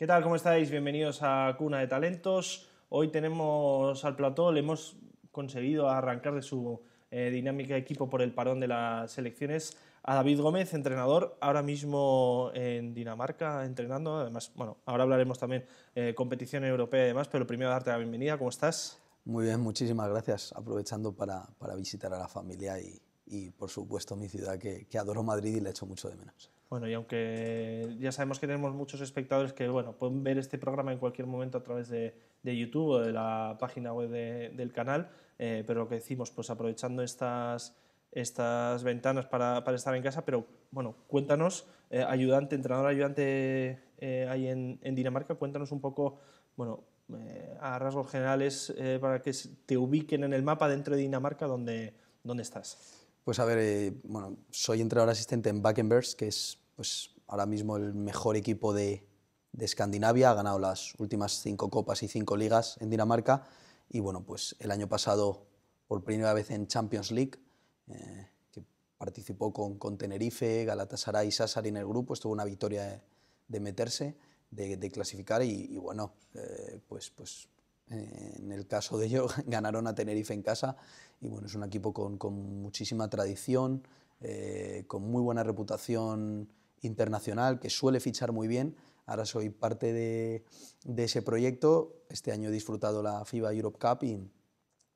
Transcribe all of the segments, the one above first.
¿Qué tal? ¿Cómo estáis? Bienvenidos a Cuna de Talentos. Hoy tenemos al plató, le hemos conseguido arrancar de su eh, dinámica de equipo por el parón de las elecciones a David Gómez, entrenador, ahora mismo en Dinamarca entrenando. Además, bueno, ahora hablaremos también eh, competición europea y demás, pero primero darte la bienvenida. ¿Cómo estás? Muy bien, muchísimas gracias. Aprovechando para, visitar a la familia y, por supuesto mi ciudad que, que, adoro Madrid y le echo mucho de menos. Bueno, y aunque ya sabemos que tenemos muchos espectadores que bueno, pueden ver este programa en cualquier momento a través de, de YouTube o de la página web del canal, eh, pero lo que decimos, pues aprovechando estas, estas ventanas para, estar en casa, pero bueno, cuéntanos, eh, ayudante, entrenador ayudante eh, ahí en, Dinamarca, cuéntanos un poco, bueno, a rasgos generales, para que te ubiquen en el mapa dentro de Dinamarca ¿dónde dónde estás. Pues a ver, bueno, soy entrenador asistente en Backenbergs, que es pues ahora mismo el mejor equipo de, de Escandinavia, ha ganado las últimas cinco copas y cinco ligas en Dinamarca y bueno, pues el año pasado por primera vez en Champions League, eh, que participó con, con, Tenerife, Galatasaray y Sassari en el grupo, estuvo una victoria de, meterse, de, clasificar y, bueno, eh, pues, pues eh, en el caso de ellos ganaron a Tenerife en casa y bueno, es un equipo con, con muchísima tradición, con muy buena reputación internacional que suele fichar muy bien. Ahora soy parte de, ese proyecto. Este año he disfrutado la FIBA Europe Cup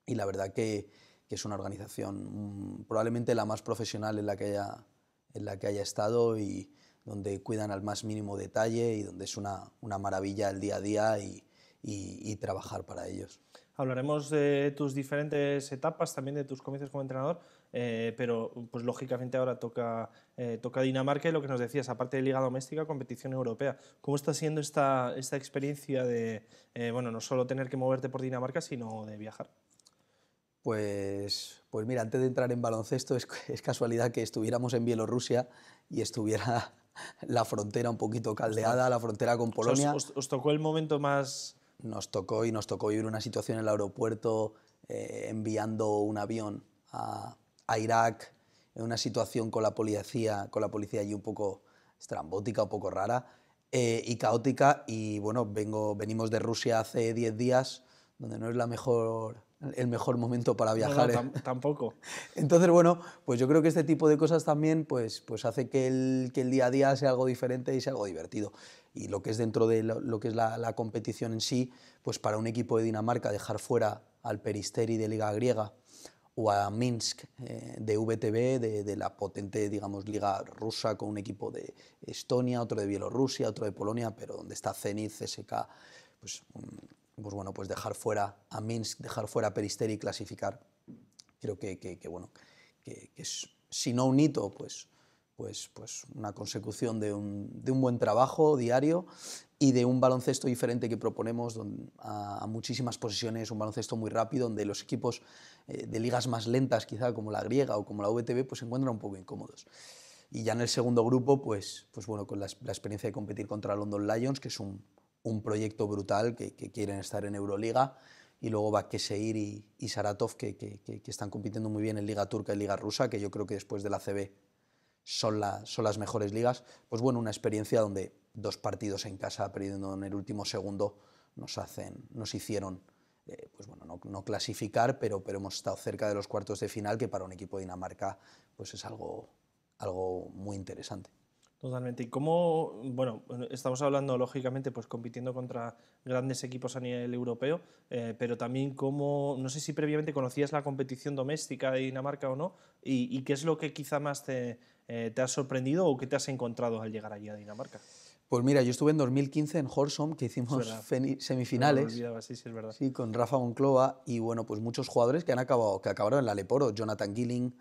y, la verdad que, es una organización mm, probablemente la más profesional en la que haya, en la que haya estado y donde cuidan al más mínimo detalle y donde es una, maravilla el día a día y, y trabajar para ellos. Hablaremos de tus diferentes etapas, también de tus comienzos como entrenador, eh, pero pues lógicamente ahora toca, eh, toca Dinamarca y lo que nos decías, aparte de Liga Doméstica, competición europea. ¿Cómo está siendo esta, esta experiencia de, eh, bueno, no solo tener que moverte por Dinamarca, sino de viajar? Pues, pues mira, antes de entrar en baloncesto, es, casualidad que estuviéramos en Bielorrusia y estuviera la frontera un poquito caldeada, la frontera con Polonia. os, tocó el momento más...? Nos tocó y nos tocó vivir una situación en el aeropuerto enviando un avión a, a Irak en una situación con la policía, con la policía allí un poco estrambótica, un poco rara eh, y caótica. Y bueno, vengo, venimos de Rusia hace 10 días, donde no es la mejor, el mejor momento para viajar. ¿eh? tampoco. Entonces, bueno, pues yo creo que este tipo de cosas también pues, pues hace que el, que el día a día sea algo diferente y sea algo divertido. Y lo que es dentro de lo, que es la, competición en sí, pues para un equipo de Dinamarca dejar fuera al Peristeri de Liga Griega o a Minsk eh, de VTB, de, de, la potente digamos, liga rusa con un equipo de Estonia, otro de Bielorrusia, otro de Polonia, pero donde está Zenit, CSK, pues, mm, pues bueno, pues dejar fuera a Minsk, dejar fuera a Peristeri y clasificar, creo que, que, bueno, que, es, si no un hito, pues, pues, pues una consecución de un, de un buen trabajo diario y de un baloncesto diferente que proponemos a muchísimas posiciones, un baloncesto muy rápido, donde los equipos eh, de ligas más lentas, quizá como la griega o como la VTB, pues se encuentran un poco incómodos. Y ya en el segundo grupo, pues, pues bueno, con la, experiencia de competir contra London Lions, que es un, proyecto brutal que, quieren estar en Euroliga, y luego va y, y Saratov, que, están compitiendo muy bien en Liga Turca y Liga Rusa, que yo creo que después de la CB son, son las mejores ligas. Pues bueno, una experiencia donde dos partidos en casa, perdiendo en el último segundo, nos, hacen, nos hicieron eh, pues bueno, no, clasificar, pero, hemos estado cerca de los cuartos de final, que para un equipo de Dinamarca pues es algo, muy interesante. Totalmente. ¿Y cómo, bueno, estamos hablando lógicamente, pues compitiendo contra grandes equipos a nivel europeo, eh, pero también cómo, no sé si previamente conocías la competición doméstica de Dinamarca o no, y, qué es lo que quizá más te, eh, te ha sorprendido o qué te has encontrado al llegar allí a Dinamarca? Pues mira, yo estuve en 2015 en Horsom, que hicimos semifinales. sí, con Rafa Moncloa y bueno, pues muchos jugadores que han acabado, que acabaron en la Leporo. Jonathan Gilling,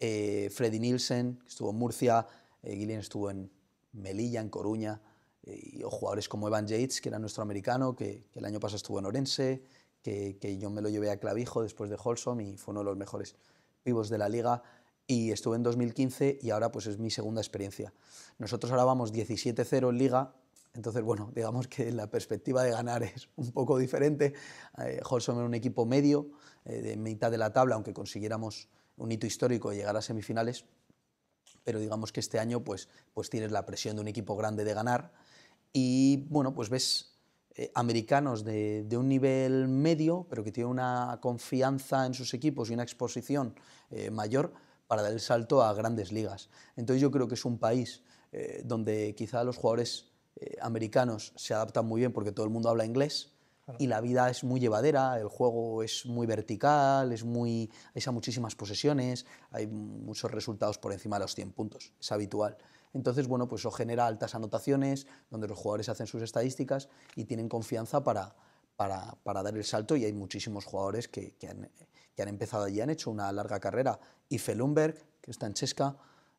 eh, Freddy Nielsen, que estuvo en Murcia, eh, Gilling estuvo en Melilla, en Coruña, eh, y jugadores como Evan Yates, que era nuestro americano, que, el año pasado estuvo en Orense, que, yo me lo llevé a Clavijo después de Holsom y fue uno de los mejores vivos de la liga y estuve en 2015 y ahora pues es mi segunda experiencia. Nosotros ahora vamos 17-0 en liga, entonces bueno, digamos que la perspectiva de ganar es un poco diferente. Eh, Holson era un equipo medio, eh, de mitad de la tabla, aunque consiguiéramos un hito histórico y llegar a semifinales, pero digamos que este año pues, pues tienes la presión de un equipo grande de ganar y bueno, pues ves eh, americanos de, de, un nivel medio, pero que tienen una confianza en sus equipos y una exposición eh, mayor, para dar el salto a grandes ligas. Entonces yo creo que es un país eh, donde quizá los jugadores eh, americanos se adaptan muy bien porque todo el mundo habla inglés y la vida es muy llevadera, el juego es muy vertical, es muy, hay muchísimas posesiones, hay muchos resultados por encima de los 100 puntos, es habitual. Entonces, bueno, pues eso genera altas anotaciones, donde los jugadores hacen sus estadísticas y tienen confianza para, para, para, dar el salto y hay muchísimos jugadores que, que, han, que, han, empezado allí, han hecho una larga carrera. Y Felumberg, que está en Chesca,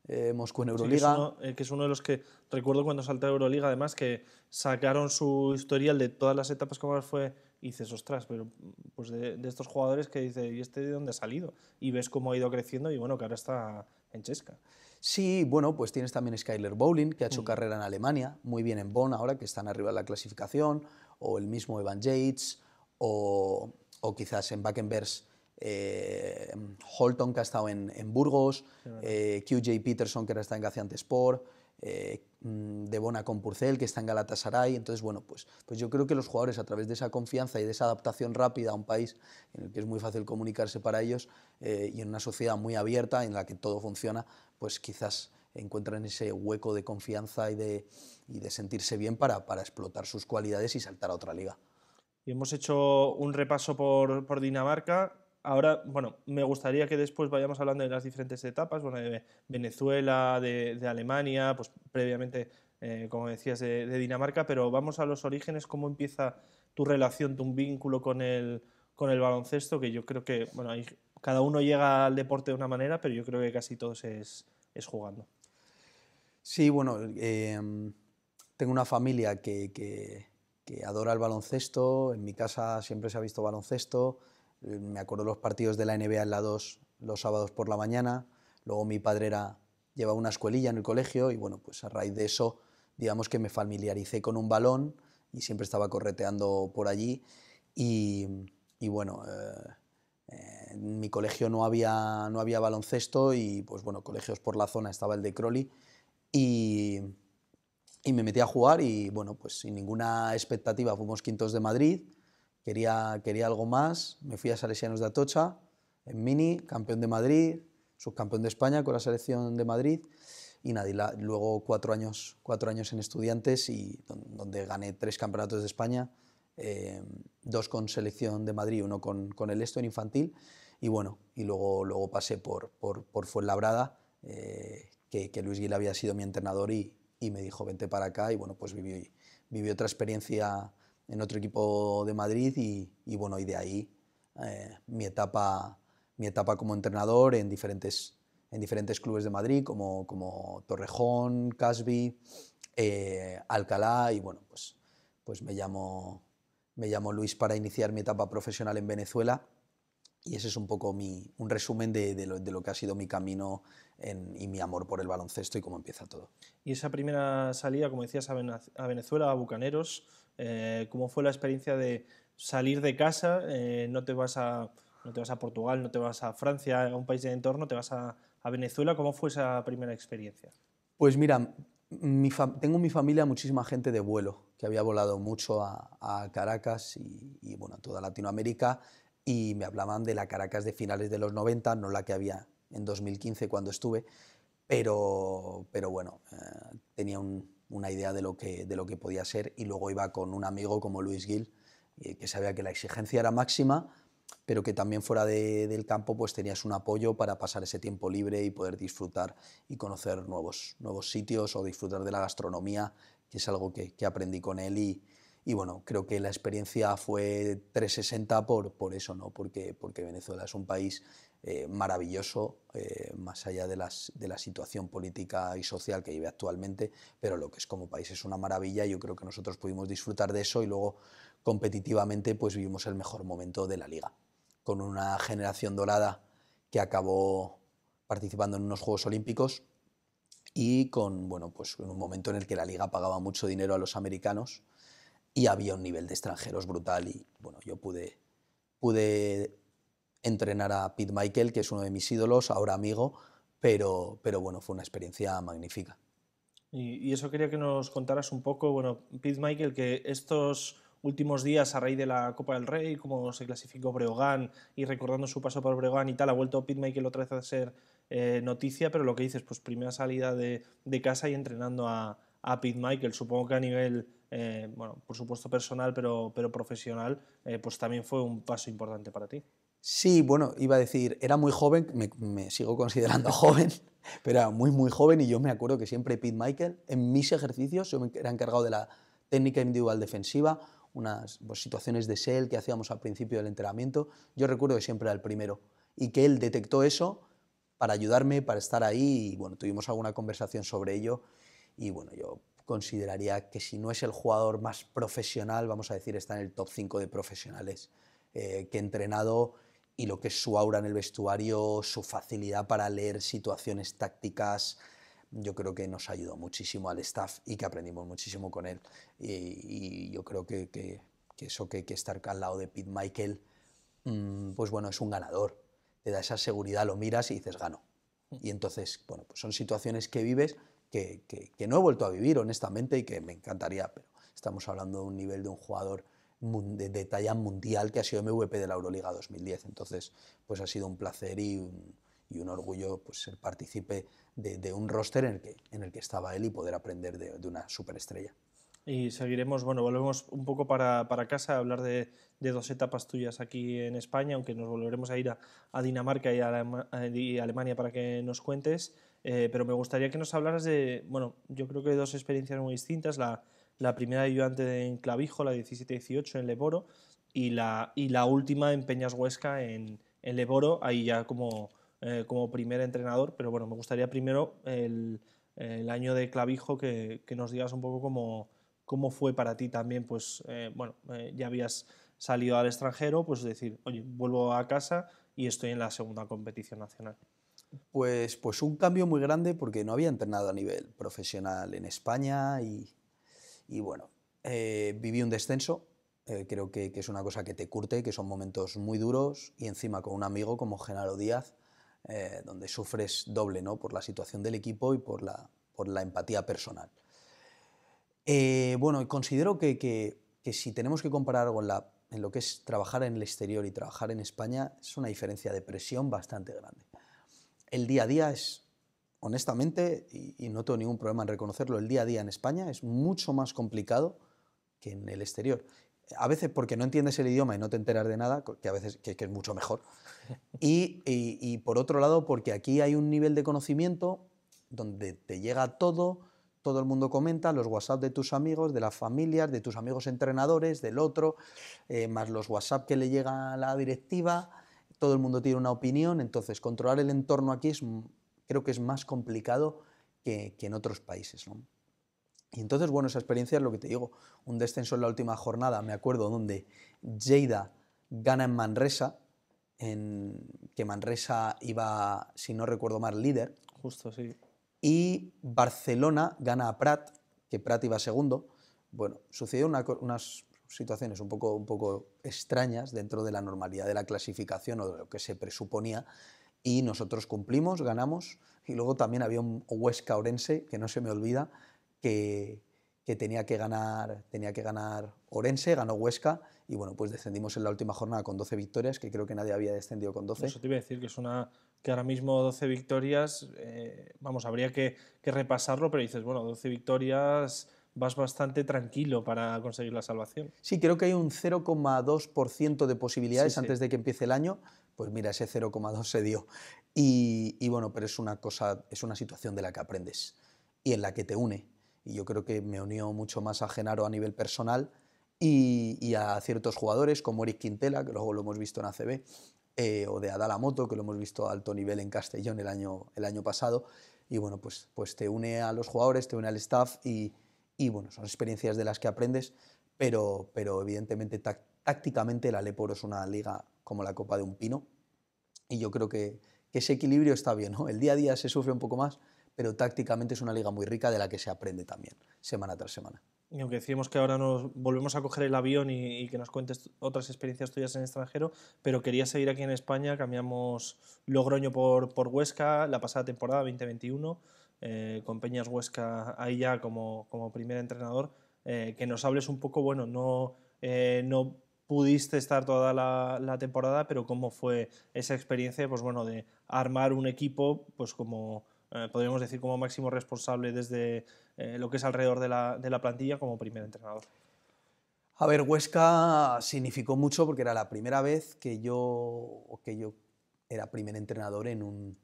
eh, Moscú en Euroliga. Eh, que, es uno, de los que recuerdo cuando salta a Euroliga, además, que sacaron su historial de todas las etapas que fue. Y dices, ostras, pero pues de, de estos jugadores que dice, ¿y este de dónde ha salido? Y ves cómo ha ido creciendo y bueno, que ahora está en Chesca. Sí, bueno, pues tienes también Skyler Bowling, que ha hecho mm. carrera en Alemania, muy bien en Bonn ahora, que están arriba de la clasificación, o el mismo Evan Yates, o, quizás en Backenbergs, eh, Holton, que ha estado en, Burgos, eh, QJ Peterson, que ahora está en Gaziantep Sport, eh, mm, de Bona con Purcell, que está en Galatasaray. Entonces, bueno, pues, pues yo creo que los jugadores, a través de esa confianza y de esa adaptación rápida a un país en el que es muy fácil comunicarse para ellos y en una sociedad muy abierta en la que todo funciona, pues quizás encuentran ese hueco de confianza y de, sentirse bien para, explotar sus cualidades y saltar a otra liga. Y hemos hecho un repaso por, Dinamarca. Ahora, bueno, me gustaría que después vayamos hablando de las diferentes etapas, bueno, de Venezuela, de, Alemania, pues previamente, eh, como decías, de, Dinamarca, pero vamos a los orígenes, cómo empieza tu relación, tu vínculo con el, con el baloncesto, que yo creo que, bueno, hay cada uno llega al deporte de una manera, pero yo creo que casi todos es, jugando. Sí, bueno, em, tengo una familia que, adora el baloncesto, en mi casa siempre se ha visto baloncesto, eh, me acuerdo los partidos de la NBA en la 2 los sábados por la mañana, luego mi padre era, llevaba una escuelilla en el colegio y bueno, pues a raíz de eso, digamos que me familiaricé con un balón y siempre estaba correteando por allí y, bueno... Eh, en mi colegio no había, baloncesto y, pues bueno, colegios por la zona estaba el de Crowley y, me metí a jugar y, bueno, pues sin ninguna expectativa fuimos quintos de Madrid, quería, algo más, me fui a Salesianos de Atocha, en mini, campeón de Madrid, subcampeón de España con la selección de Madrid y luego cuatro años, cuatro años en estudiantes y donde gané tres campeonatos de España, eh, dos con selección de Madrid, uno con, con el en infantil, y bueno, y luego, luego pasé por, por, por Fuenlabrada, eh, que, Luis Gil había sido mi entrenador y, y, me dijo, vente para acá, y bueno, pues viví, viví otra experiencia en otro equipo de Madrid, y, y bueno, y de ahí eh, mi, etapa, mi etapa como entrenador en diferentes, en diferentes clubes de Madrid, como, como Torrejón, Casby, Alcalá, y bueno, pues, pues me llamó me llamo Luis para iniciar mi etapa profesional en Venezuela y ese es un poco mi, un resumen de, de, lo, de lo, que ha sido mi camino en, y mi amor por el baloncesto y cómo empieza todo. Y esa primera salida, como decías, a Venezuela, a Bucaneros, eh, ¿cómo fue la experiencia de salir de casa? Eh, no, te vas a, no te vas a Portugal, no te vas a Francia, a un país de entorno, te vas a, a Venezuela. ¿Cómo fue esa primera experiencia? Pues mira, tengo en mi familia muchísima gente de vuelo, que había volado mucho a, Caracas y, a toda Latinoamérica, y me hablaban de la Caracas de finales de los 90, no la que había en 2015 cuando estuve, pero, bueno, eh, tenía una idea de lo, que, podía ser y luego iba con un amigo como Luis Gil, eh, que sabía que la exigencia era máxima, pero que también fuera del campo pues tenías un apoyo para pasar ese tiempo libre y poder disfrutar y conocer nuevos, sitios o disfrutar de la gastronomía, que es algo que, aprendí con él y, bueno, creo que la experiencia fue 360 por, eso, porque Venezuela es un país eh, maravilloso, eh, más allá de, las, de, la situación política y social que vive actualmente, pero lo que es como país es una maravilla. Yo creo que nosotros pudimos disfrutar de eso y luego competitivamente pues vivimos el mejor momento de la liga, con una generación dorada que acabó participando en unos Juegos Olímpicos y con bueno, pues, un momento en el que la liga pagaba mucho dinero a los americanos y había un nivel de extranjeros brutal y bueno, yo pude, pude entrenar a Pete Michael, que es uno de mis ídolos, ahora amigo, pero, pero bueno, fue una experiencia magnífica. Y, eso quería que nos contaras un poco, bueno, Pete Michael, que estos últimos días a raíz de la Copa del Rey, cómo se clasificó Breogán y recordando su paso por Breogán y tal, ha vuelto Pete Michael otra vez a ser eh, noticia, pero lo que dices, pues primera salida de, casa y entrenando a, Pete Michael, supongo que a nivel eh, bueno, por supuesto personal, pero, pero profesional, eh, pues también fue un paso importante para ti. Sí, bueno, iba a decir, era muy joven, me, sigo considerando joven, pero era muy, muy joven y yo me acuerdo que siempre Pete Michael, en mis ejercicios, yo era encargado de la técnica individual defensiva, unas pues, situaciones de sell que hacíamos al principio del entrenamiento, yo recuerdo que siempre era el primero y que él detectó eso para ayudarme, para estar ahí y bueno, tuvimos alguna conversación sobre ello y bueno, yo consideraría que si no es el jugador más profesional, vamos a decir, está en el top 5 de profesionales eh, que he entrenado y lo que es su aura en el vestuario, su facilidad para leer situaciones tácticas, yo creo que nos ayudó muchísimo al staff y que aprendimos muchísimo con él. Y, yo creo que, que, que, eso que, que estar al lado de Pete Michael, mm, pues bueno, es un ganador. Te da esa seguridad, lo miras y dices, gano. Y entonces, bueno, pues son situaciones que vives que, que no he vuelto a vivir, honestamente, y que me encantaría, pero estamos hablando de un nivel de un jugador de talla mundial que ha sido MVP de la Euroliga 2010. Entonces, pues ha sido un placer y un, orgullo pues, ser partícipe de, un roster en el, que, en el que estaba él y poder aprender de, una superestrella. Y seguiremos, bueno, volvemos un poco para, para casa a hablar de, de, dos etapas tuyas aquí en España, aunque nos volveremos a ir a, Dinamarca y a, Alemania para que nos cuentes. Eh, pero me gustaría que nos hablaras de, bueno, yo creo que dos experiencias muy distintas, la, la primera ayudante en Clavijo, la 17-18 en Leboro, y la, y la última en Peñas Huesca en, en Leboro, ahí ya como, eh, como primer entrenador, pero bueno, me gustaría primero el, año de Clavijo que, nos digas un poco cómo, cómo fue para ti también, pues eh, bueno, eh, ya habías salido al extranjero, pues decir, oye, vuelvo a casa y estoy en la segunda competición nacional. Pues, pues un cambio muy grande porque no había entrenado a nivel profesional en España y, y bueno, eh, viví un descenso, eh, creo que, es una cosa que te curte, que son momentos muy duros y encima con un amigo como Genaro Díaz, eh, donde sufres doble ¿no? por la situación del equipo y por la, por la empatía personal. bueno, considero que, si tenemos que comparar algo en lo que es trabajar en el exterior y trabajar en España, es una diferencia de presión bastante grande. El día a día es honestamente, y, no tengo ningún problema en reconocerlo, el día a día en España es mucho más complicado que en el exterior. A veces porque no entiendes el idioma y no te enteras de nada, que a veces que, es mucho mejor. Y, por otro lado, porque aquí hay un nivel de conocimiento donde te llega todo, todo el mundo comenta, los WhatsApp de tus amigos, de las familias, de tus amigos entrenadores, del otro, eh, más los WhatsApp que le llega a la directiva, todo el mundo tiene una opinión, entonces controlar el entorno aquí es creo que es más complicado que, que en otros países. ¿no? Y entonces, bueno, esa experiencia es lo que te digo. Un descenso en la última jornada, me acuerdo, donde Lleida gana en Manresa, en que Manresa iba, si no recuerdo mal, líder. Justo, sí. Y Barcelona gana a Prat, que Prat iba segundo. Bueno, sucedió unas situaciones un poco, un poco extrañas dentro de la normalidad de la clasificación o de lo que se presuponía, y nosotros cumplimos, ganamos. Y luego también había un Huesca Orense, que no se me olvida, que, tenía que ganar, tenía que ganar Orense, ganó Huesca y bueno, pues descendimos en la última jornada con 12 victorias, que creo que nadie había descendido con 12. Eso te iba a decir que es una que ahora mismo 12 victorias, eh, vamos, habría que, repasarlo, pero dices, bueno, 12 victorias vas bastante tranquilo para conseguir la salvación. Sí, creo que hay un 0,2% de posibilidades antes de que empiece el año, pues mira, ese 0,2 se dio. Y, bueno, pero es una cosa, es una situación de la que aprendes y en la que te une. Y yo creo que me unió mucho más a Genaro a nivel personal y, a ciertos jugadores como Eric Quintela, que luego lo hemos visto en ACB, eh, o de Adala Moto, que lo hemos visto a alto nivel en Castellón el año, el año pasado. Y bueno, pues, pues te une a los jugadores, te une al staff y, y bueno, son experiencias de las que aprendes, pero, pero evidentemente tácticamente la Leporo es una liga como la copa de un pino. Y yo creo que, ese equilibrio está bien. ¿no? El día a día se sufre un poco más, pero tácticamente es una liga muy rica de la que se aprende también, semana tras semana. Y aunque decimos que ahora nos volvemos a coger el avión y, que nos cuentes otras experiencias tuyas en extranjero, pero quería seguir aquí en España, cambiamos Logroño por, por Huesca la pasada temporada 2021, eh, con Peñas Huesca ahí ya como, como primer entrenador, eh, que nos hables un poco, bueno, no, eh, no pudiste estar toda la, temporada, pero cómo fue esa experiencia, pues bueno, de armar un equipo, pues como eh, podríamos decir como máximo responsable desde eh, lo que es alrededor de la, plantilla como primer entrenador. A ver, Huesca significó mucho porque era la primera vez que yo, que yo era primer entrenador en un,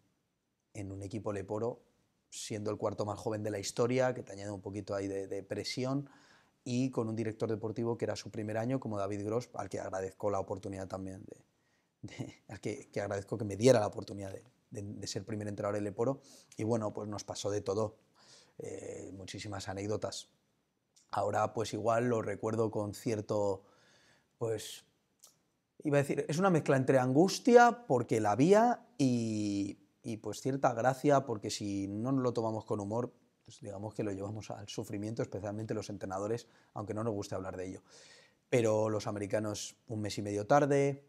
en un equipo Leporo, siendo el cuarto más joven de la historia, que te añade un poquito ahí de, de presión y con un director deportivo que era su primer año, como David Gross, al que agradezco la oportunidad también, de, al que, que, agradezco que me diera la oportunidad de, de, ser primer entrenador del Leporo. Y bueno, pues nos pasó de todo, eh, muchísimas anécdotas. Ahora pues igual lo recuerdo con cierto, pues, iba a decir, es una mezcla entre angustia, porque la había, y, y pues cierta gracia, porque si no nos lo tomamos con humor, pues digamos que lo llevamos al sufrimiento, especialmente los entrenadores, aunque no nos guste hablar de ello. Pero los americanos un mes y medio tarde,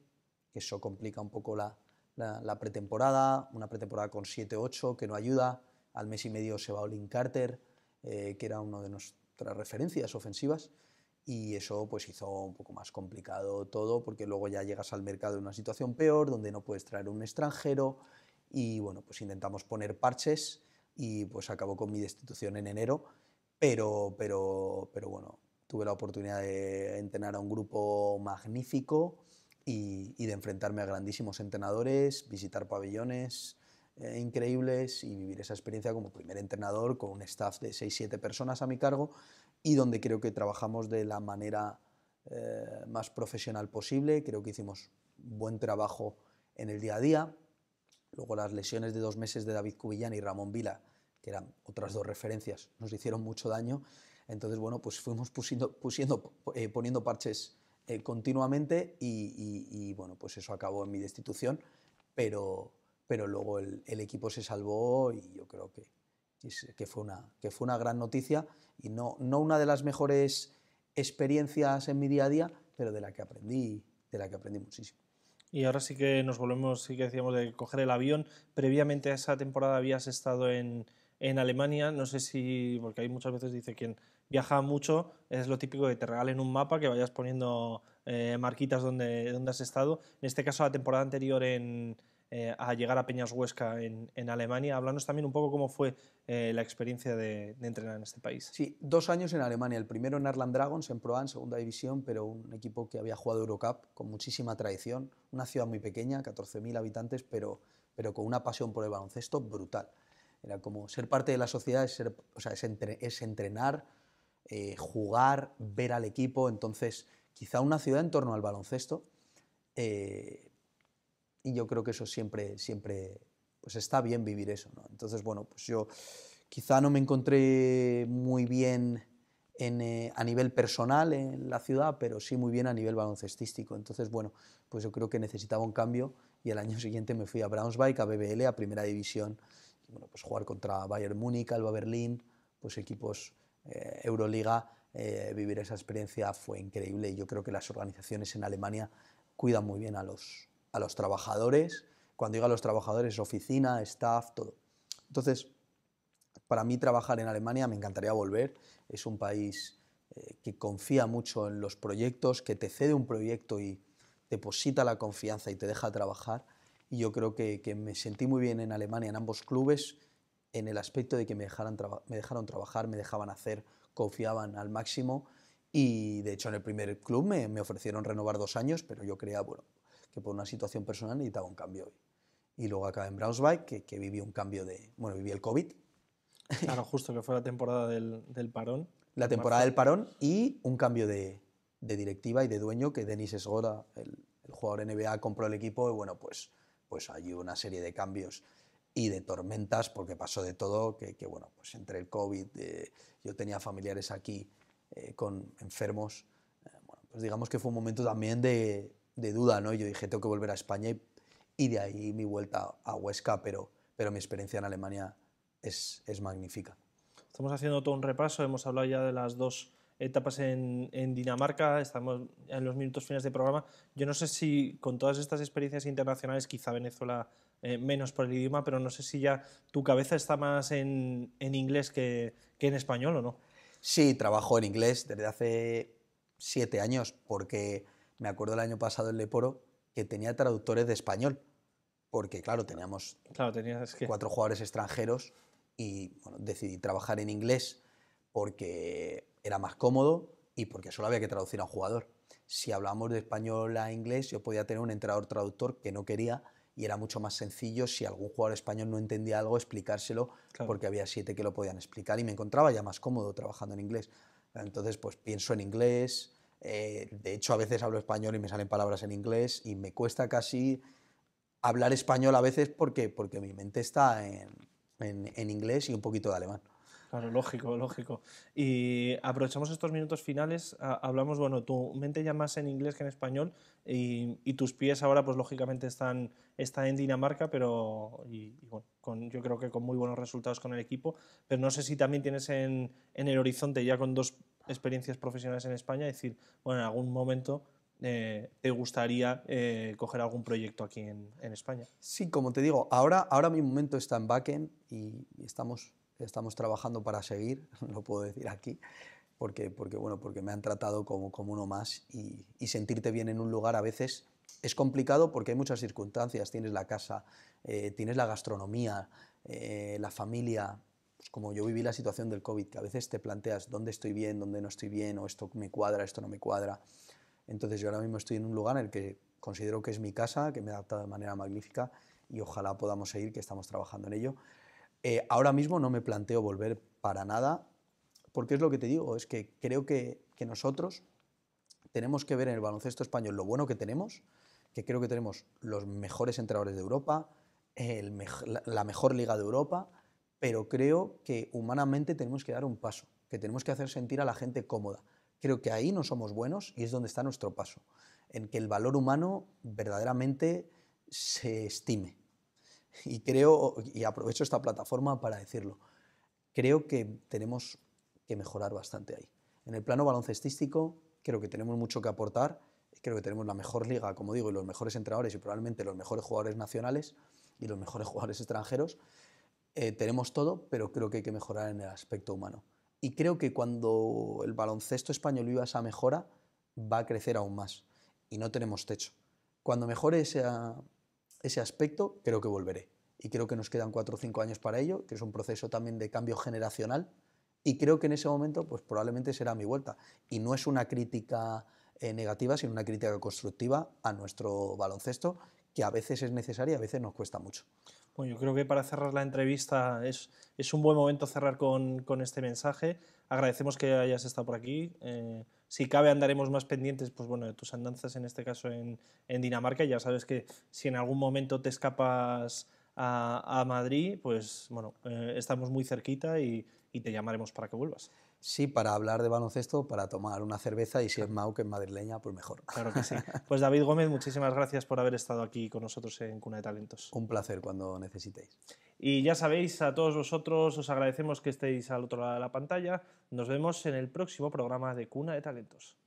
eso complica un poco la, pretemporada, una pretemporada con 7-8 que no ayuda, al mes y medio se va Olin Carter, eh, que era una de nuestras referencias ofensivas, y eso pues hizo un poco más complicado todo, porque luego ya llegas al mercado en una situación peor, donde no puedes traer un extranjero, y bueno, pues intentamos poner parches y pues acabó con mi destitución en enero, pero, pero, pero bueno, tuve la oportunidad de entrenar a un grupo magnífico y, de enfrentarme a grandísimos entrenadores, visitar pabellones eh, increíbles y vivir esa experiencia como primer entrenador con un staff de 6-7 personas a mi cargo y donde creo que trabajamos de la manera eh, más profesional posible, creo que hicimos buen trabajo en el día a día. Luego las lesiones de dos meses de David Cubillán y Ramón Vila que eran otras dos referencias, nos hicieron mucho daño. Entonces, bueno, pues fuimos eh, poniendo parches eh, continuamente y, bueno, pues eso acabó en mi destitución, pero, pero luego el, equipo se salvó y yo creo que, que, fue, una, que fue una gran noticia y no, no una de las mejores experiencias en mi día a día, pero de la que aprendí, de la que aprendí muchísimo. Y ahora sí que nos volvemos, sí que decíamos de coger el avión. Previamente a esa temporada habías estado en, en Alemania, no sé si, porque hay muchas veces dice quien viaja mucho, es lo típico que te regalen un mapa, que vayas poniendo eh, marquitas donde, donde has estado. En este caso, la temporada anterior eh, a llegar a Peñas Huesca en, Alemania. Hablanos también un poco cómo fue eh, la experiencia de, entrenar en este país. Sí, dos años en Alemania. El primero en Arland Dragons, en Proan, segunda división, pero un equipo que había jugado Eurocup con muchísima tradición. Una ciudad muy pequeña, 14.000 habitantes, pero, pero con una pasión por el baloncesto brutal. Era como ser parte de la sociedad es, ser, o sea, entrenar, eh, jugar, ver al equipo. Entonces, quizá una ciudad en torno al baloncesto. Eh, y yo creo que eso siempre, siempre, pues está bien vivir eso. ¿no? Entonces, bueno, pues yo quizá no me encontré muy bien eh, a nivel personal en la ciudad, pero sí muy bien a nivel baloncestístico. Entonces, bueno, pues yo creo que necesitaba un cambio y el año siguiente me fui a Braunschweig a BBL, a Primera División. Pues jugar contra Bayern Múnich, Alba Berlín, pues equipos eh, Euroliga, eh, vivir esa experiencia fue increíble y yo creo que las organizaciones en Alemania cuidan muy bien a los, trabajadores. Cuando digo a los trabajadores, oficina, staff, todo. Entonces, para mí trabajar en Alemania me encantaría volver. Es un país eh, que confía mucho en los proyectos, que te cede un proyecto y deposita la confianza y te deja trabajar y yo creo que, que, me sentí muy bien en Alemania, en ambos clubes, en el aspecto de que me, dejaran me dejaron trabajar, me dejaban hacer, confiaban al máximo y de hecho en el primer club me, me ofrecieron renovar dos años, pero yo creía bueno, que por una situación personal necesitaba un cambio. Y luego acá en Braunschweig, que, que viví un cambio de... Bueno, viví el COVID. Claro, justo que fue la temporada del, del parón. La temporada del parón y un cambio de, de directiva y de dueño, que Denis Esgora, el, el jugador NBA, compró el equipo y bueno, pues pues allí una serie de cambios y de tormentas, porque pasó de todo, que, bueno, pues entre el COVID, eh, yo tenía familiares aquí eh, con enfermos, eh, pues digamos que fue un momento también de, duda, ¿no? Yo dije, tengo que volver a España y, de ahí mi vuelta a Huesca, pero, pero mi experiencia en Alemania es, es magnífica. Estamos haciendo todo un repaso, hemos hablado ya de las dos etapas en, Dinamarca, estamos en los minutos finales de programa. Yo no sé si con todas estas experiencias internacionales, quizá Venezuela eh, menos por el idioma, pero no sé si ya tu cabeza está más en, inglés que, en español o no. Sí, trabajo en inglés desde hace siete años, porque me acuerdo el año pasado en Leporo que tenía traductores de español, porque claro, teníamos claro, cuatro jugadores extranjeros y bueno, decidí trabajar en inglés porque era más cómodo y porque solo había que traducir a un jugador. Si hablábamos de español a inglés, yo podía tener un entrenador traductor que no quería y era mucho más sencillo si algún jugador español no entendía algo explicárselo porque había siete que lo podían explicar y me encontraba ya más cómodo trabajando en inglés. Entonces, pues pienso en inglés, eh, de hecho a veces hablo español y me salen palabras en inglés y me cuesta casi hablar español a veces porque, porque mi mente está en inglés y un poquito de alemán. Claro, lógico, lógico. Y aprovechamos estos minutos finales, hablamos, bueno, tu mente ya más en inglés que en español y, tus pies ahora, pues lógicamente están, en Dinamarca, pero yo creo que con muy buenos resultados con el equipo, pero no sé si también tienes en, el horizonte ya con dos experiencias profesionales en España, decir, bueno, en algún momento eh, te gustaría eh, coger algún proyecto aquí en, España. Sí, como te digo, ahora, ahora mi momento está en backend y estamos Estamos trabajando para seguir, lo puedo decir aquí, porque, porque, bueno, porque me han tratado como, uno más y, sentirte bien en un lugar a veces es complicado porque hay muchas circunstancias. Tienes la casa, eh, tienes la gastronomía, eh, la familia. Pues como yo viví la situación del COVID, que a veces te planteas dónde estoy bien, dónde no estoy bien, o esto me cuadra, esto no me cuadra. Entonces yo ahora mismo estoy en un lugar en el que considero que es mi casa, que me he adaptado de manera magnífica y ojalá podamos seguir, que estamos trabajando en ello. Eh, ahora mismo no me planteo volver para nada, porque es lo que te digo, es que creo que, nosotros tenemos que ver en el baloncesto español lo bueno que tenemos, que creo que tenemos los mejores entrenadores de Europa, la mejor liga de Europa, pero creo que humanamente tenemos que dar un paso, que tenemos que hacer sentir a la gente cómoda. Creo que ahí no somos buenos y es donde está nuestro paso, en que el valor humano verdaderamente se estime y creo, y aprovecho esta plataforma para decirlo, creo que tenemos que mejorar bastante ahí. En el plano baloncestístico creo que tenemos mucho que aportar, creo que tenemos la mejor liga, como digo, y los mejores entrenadores y probablemente los mejores jugadores nacionales y los mejores jugadores extranjeros. Eh, tenemos todo, pero creo que hay que mejorar en el aspecto humano. Y creo que cuando el baloncesto español viva esa mejora, va a crecer aún más. Y no tenemos techo. Cuando mejore esa, ese aspecto, creo que volveré. Y creo que nos quedan cuatro o cinco años para ello, que es un proceso también de cambio generacional. Y creo que en ese momento, pues probablemente será mi vuelta. Y no es una crítica eh, negativa, sino una crítica constructiva a nuestro baloncesto que a veces es necesaria y a veces nos cuesta mucho. Bueno, yo creo que para cerrar la entrevista es, es un buen momento cerrar con, con, este mensaje. Agradecemos que hayas estado por aquí. Eh, si cabe, andaremos más pendientes pues, bueno, de tus andanzas, en este caso en, Dinamarca. Ya sabes que si en algún momento te escapas a, a Madrid, pues bueno, eh, estamos muy cerquita y, y te llamaremos para que vuelvas sí para hablar de baloncesto, para tomar una cerveza y si es Mau que es madrileña, pues mejor. Claro que sí. Pues David Gómez, muchísimas gracias por haber estado aquí con nosotros en Cuna de Talentos. Un placer cuando necesitéis. Y ya sabéis, a todos vosotros os agradecemos que estéis al otro lado de la pantalla. Nos vemos en el próximo programa de Cuna de Talentos.